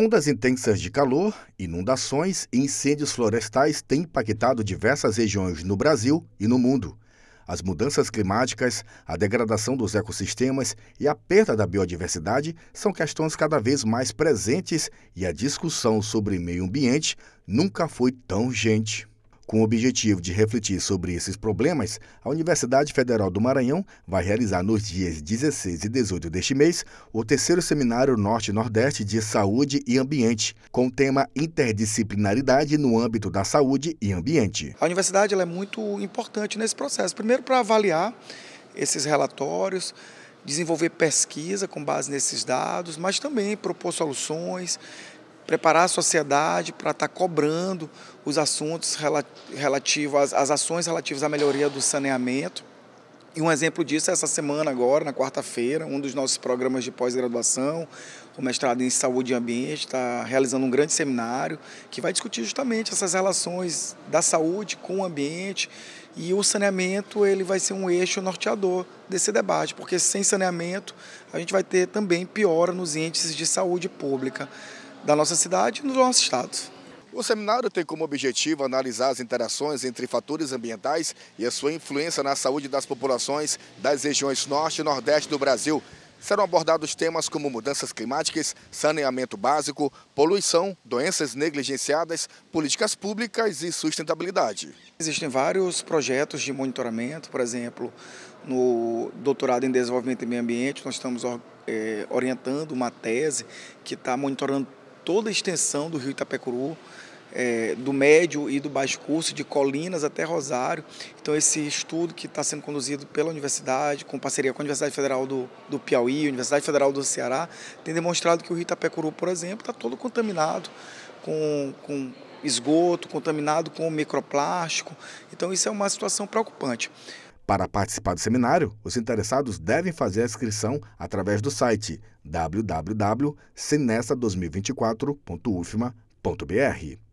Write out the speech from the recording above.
Ondas intensas de calor, inundações e incêndios florestais têm impactado diversas regiões no Brasil e no mundo. As mudanças climáticas, a degradação dos ecossistemas e a perda da biodiversidade são questões cada vez mais presentes e a discussão sobre meio ambiente nunca foi tão urgente. Com o objetivo de refletir sobre esses problemas, a Universidade Federal do Maranhão vai realizar nos dias 16 e 18 deste mês o terceiro seminário Norte-Nordeste de Saúde e Ambiente, com o tema Interdisciplinaridade no âmbito da saúde e ambiente. A universidade é muito importante nesse processo, primeiro para avaliar esses relatórios, desenvolver pesquisa com base nesses dados, mas também propor soluções, preparar a sociedade para estar tá cobrando os assuntos relativos, às ações relativas à melhoria do saneamento. E um exemplo disso é essa semana agora, na quarta-feira, um dos nossos programas de pós-graduação, o mestrado em saúde e ambiente, está realizando um grande seminário que vai discutir justamente essas relações da saúde com o ambiente e o saneamento ele vai ser um eixo norteador desse debate, porque sem saneamento a gente vai ter também piora nos índices de saúde pública da nossa cidade e do nosso estado. O seminário tem como objetivo analisar as interações entre fatores ambientais e a sua influência na saúde das populações das regiões norte e nordeste do Brasil. Serão abordados temas como mudanças climáticas, saneamento básico, poluição, doenças negligenciadas, políticas públicas e sustentabilidade. Existem vários projetos de monitoramento, por exemplo, no doutorado em desenvolvimento e meio ambiente, nós estamos eh, orientando uma tese que está monitorando toda a extensão do rio Itapecuru, é, do médio e do baixo curso, de Colinas até Rosário. Então, esse estudo que está sendo conduzido pela universidade, com parceria com a Universidade Federal do, do Piauí, Universidade Federal do Ceará, tem demonstrado que o rio Itapecuru, por exemplo, está todo contaminado com, com esgoto, contaminado com microplástico. Então, isso é uma situação preocupante. Para participar do seminário, os interessados devem fazer a inscrição através do site www.sinesta2024.ufma.br.